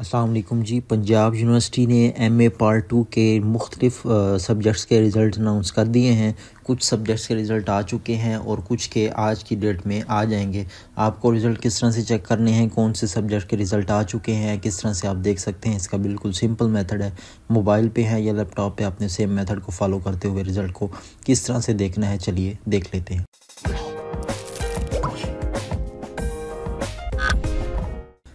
असलकम जी पंजाब यूनिवर्सिटी ने एम ए पार्ट टू के मुख्तलिफ सब्जेक्ट्स के रिज़ल्ट अनाउंस कर दिए हैं कुछ सब्जेक्ट्स के रिज़ल्ट आ चुके हैं और कुछ के आज की डेट में आ जाएंगे आपको रिज़ल्ट किस तरह से चेक करने हैं कौन से सब्जेक्ट के रिज़ल्ट आ चुके हैं किस तरह से आप देख सकते हैं इसका बिल्कुल सिंपल मेथड है मोबाइल पे है या लैपटॉप पे आपने सेम मेथड को फॉलो करते हुए रिज़ल्ट को किस तरह से देखना है चलिए देख लेते हैं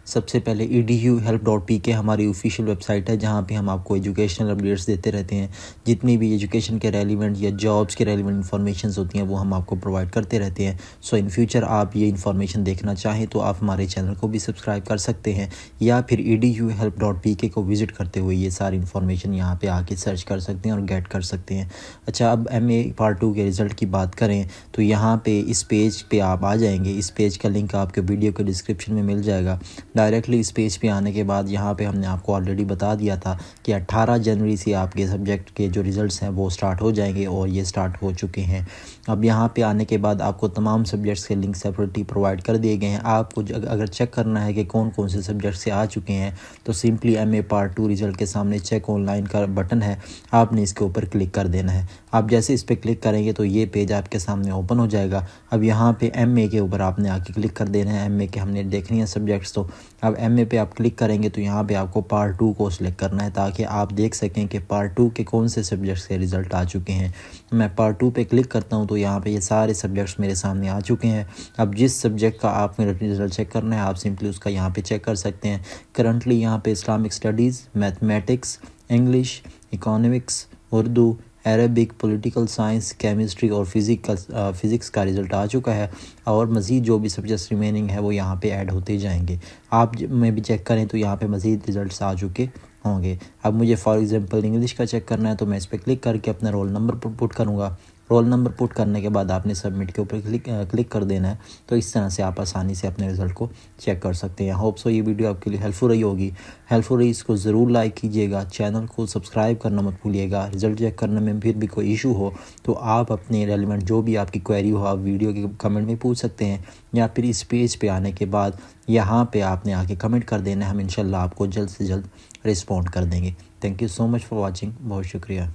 सबसे पहले E D U help dot P K हमारी ऑफिशियल वेबसाइट है जहाँ पे हम आपको एजुकेशनल अपडेट्स देते रहते हैं जितनी भी एजुकेशन के रेलिवेंट या जॉब्स के रेलिवेंट इन्फॉर्मेशन होती हैं वो हम आपको प्रोवाइड करते रहते हैं सो इन फ्यूचर आप ये इन्फॉर्मेशन देखना चाहें तो आप हमारे चैनल को भी सब्सक्राइब कर सकते हैं या फिर E D U help dot P K को विज़िट करते हुए ये सारी इन्फॉर्मेशन यहाँ पर आके सर्च कर सकते हैं और गेट कर सकते हैं अच्छा अब एम ए पार्ट टू के रिज़ल्ट की बात करें तो यहाँ पर पे इस पेज पे आप आ जाएंगे इस पेज का लिंक आपके वीडियो के डिस्क्रिप्शन में मिल जाएगा डायरेक्टली इस पेज पे आने के बाद यहाँ पे हमने आपको ऑलरेडी बता दिया था कि 18 जनवरी से आपके सब्जेक्ट के जो रिज़ल्ट हैं वो स्टार्ट हो जाएंगे और ये स्टार्ट हो चुके हैं अब यहाँ पे आने के बाद आपको तमाम सब्जेक्ट्स के लिंक सेपरेटली प्रोवाइड कर दिए गए हैं आपको अगर चेक करना है कि कौन कौन से सब्जेक्ट से आ चुके हैं तो simply M A part two result के सामने चेक ऑनलाइन का बटन है आपने इसके ऊपर क्लिक कर देना है आप जैसे इस पर क्लिक करेंगे तो ये पेज आपके सामने ओपन हो जाएगा अब यहाँ पे एम ए के ऊपर आपने आके क्लिक कर देना है एम ए के हमने देखनी है सब्जेक्ट्स तो अब एम ए पर आप क्लिक करेंगे तो यहाँ पे आपको पार्ट टू को सिलेक्ट करना है ताकि आप देख सकें कि पार्ट टू के कौन से सब्जेक्ट्स के रिज़ल्ट आ चुके हैं मैं पार्ट टू पे क्लिक करता हूँ तो यहाँ पे ये सारे सब्जेक्ट्स मेरे सामने आ चुके हैं अब जिस सब्जेक्ट का आप रिज़ल्ट चेक करना है आप सिंपली उसका यहाँ पर चेक कर सकते हैं करंटली यहाँ पर Islamic studies mathematics English economics Urdu Arabic political science chemistry और फिज़िकल फ़िज़िक्स का रिज़ल्ट आ चुका है और मज़ीद जो भी सब्जेक्ट्स रिमेनिंग है वो यहाँ पे ऐड होते जाएंगे आप में भी चेक करें तो यहाँ पे मज़ीद रिज़ल्ट आ चुके होंगे अब मुझे फॉर एग्ज़ाम्पल इंग्लिश का चेक करना है तो मैं इस पर क्लिक करके अपना रोल नंबर पुट करूँगा रोल नंबर पुट करने के बाद आपने सबमिट के ऊपर क्लिक क्लिक कर देना है तो इस तरह से आप आसानी से अपने रिजल्ट को चेक कर सकते हैं होप सो ये वीडियो आपके लिए हेल्पफुल रही होगी हेल्पफुल रही इसको ज़रूर लाइक कीजिएगा चैनल को सब्सक्राइब करना मत भूलिएगा रिजल्ट चेक करने में फिर भी कोई इशू हो तो आप अपने रेलिवेंट जो भी आपकी क्वेरी हो आप वीडियो के कमेंट में पूछ सकते हैं या फिर इस पेज पे आने के बाद यहाँ पर आपने आके कमेंट कर देना है हम इन आपको जल्द से जल्द रिस्पॉन्ड कर देंगे thank you so much for watching बहुत शुक्रिया